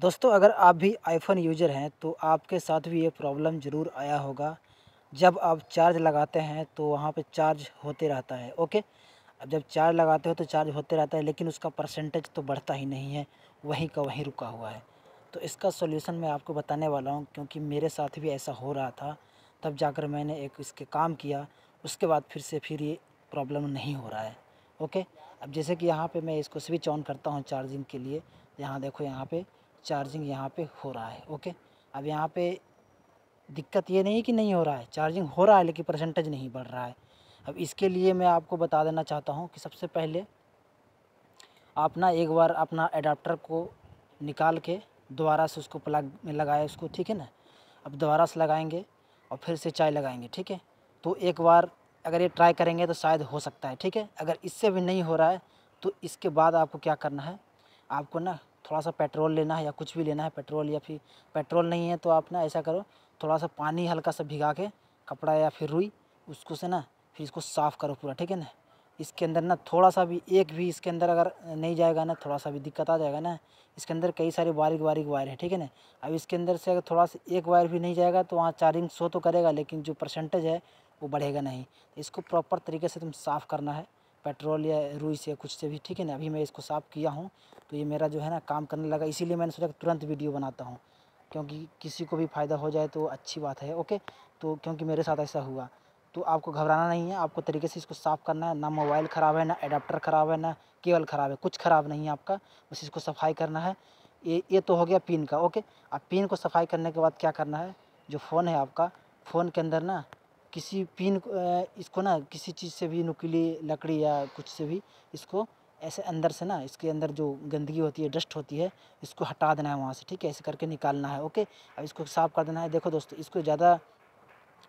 दोस्तों अगर आप भी आईफोन यूज़र हैं तो आपके साथ भी ये प्रॉब्लम ज़रूर आया होगा जब आप चार्ज लगाते हैं तो वहाँ पे चार्ज होते रहता है ओके अब जब चार्ज लगाते हो तो चार्ज होते रहता है लेकिन उसका परसेंटेज तो बढ़ता ही नहीं है वहीं का वहीं रुका हुआ है तो इसका सोल्यूशन मैं आपको बताने वाला हूँ क्योंकि मेरे साथ भी ऐसा हो रहा था तब जाकर मैंने एक इसके काम किया उसके बाद फिर से फिर ये प्रॉब्लम नहीं हो रहा है ओके अब जैसे कि यहाँ पे मैं इसको स्विच ऑन करता हूँ चार्जिंग के लिए यहाँ देखो यहाँ पे चार्जिंग यहाँ पे हो रहा है ओके अब यहाँ पे दिक्कत ये नहीं कि नहीं हो रहा है चार्जिंग हो रहा है लेकिन परसेंटेज नहीं बढ़ रहा है अब इसके लिए मैं आपको बता देना चाहता हूँ कि सबसे पहले आप ना एक बार अपना एडाप्टर को निकाल के दोबारा से उसको प्लग में लगाए उसको ठीक है ना अब दोबारा से लगाएंगे और फिर से चाय लगाएंगे ठीक है तो एक बार अगर ये ट्राई करेंगे तो शायद हो सकता है ठीक है अगर इससे भी नहीं हो रहा है तो इसके बाद आपको क्या करना है आपको ना थोड़ा सा पेट्रोल लेना है या कुछ भी लेना है पेट्रोल या फिर पेट्रोल नहीं है तो आप ना ऐसा करो थोड़ा सा पानी हल्का सा भिगा के कपड़ा या फिर रुई उसको से ना फिर इसको साफ़ करो पूरा ठीक है ना इसके अंदर ना थोड़ा सा भी एक भी इसके अंदर अगर नहीं जाएगा ना थोड़ा सा भी दिक्कत आ जाएगा ना इसके अंदर कई सारे बारीक बारीक वायर है ठीक है ना अब इसके अंदर से अगर थोड़ा सा एक वायर भी नहीं जाएगा तो वहाँ चार्जिंग शो तो करेगा लेकिन जो परसेंटेज है वो बढ़ेगा नहीं इसको प्रॉपर तरीके से तुम साफ़ करना है पेट्रोल या रुई से कुछ से भी ठीक है ना अभी मैं इसको साफ़ किया हूँ तो ये मेरा जो है ना काम करने लगा इसीलिए मैंने सोचा तुरंत वीडियो बनाता हूँ क्योंकि किसी को भी फ़ायदा हो जाए तो अच्छी बात है ओके तो क्योंकि मेरे साथ ऐसा हुआ तो आपको घबराना नहीं है आपको तरीके से इसको साफ़ करना है ना मोबाइल ख़राब है ना एडाप्टर ख़राब है ना केवल ख़राब है कुछ ख़राब नहीं है आपका बस इसको सफाई करना है ये ये तो हो गया पिन का ओके अब पिन को सफाई करने के बाद क्या करना है जो फ़ोन है आपका फ़ोन के अंदर ना किसी पिन इसको ना किसी चीज़ से भी नुकीली लकड़ी या कुछ से भी इसको ऐसे अंदर से ना इसके अंदर जो गंदगी होती है डस्ट होती है इसको हटा देना है वहाँ से ठीक है ऐसे करके निकालना है ओके अब इसको साफ़ कर देना है देखो दोस्तों इसको ज़्यादा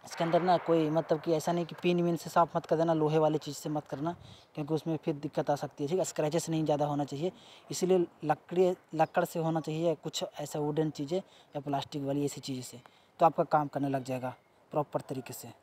इसके अंदर ना कोई मतलब कि ऐसा नहीं कि पिन विन से साफ़ मत कर देना लोहे वाली चीज़ से मत करना क्योंकि उसमें फिर दिक्कत आ सकती है ठीक है स्क्रैचेस नहीं ज़्यादा होना चाहिए इसीलिए लकड़ी लकड़ से होना चाहिए कुछ ऐसा वुडन चीज़ें या प्लास्टिक वाली ऐसी चीज़ से तो आपका काम करने लग जाएगा प्रॉपर तरीके से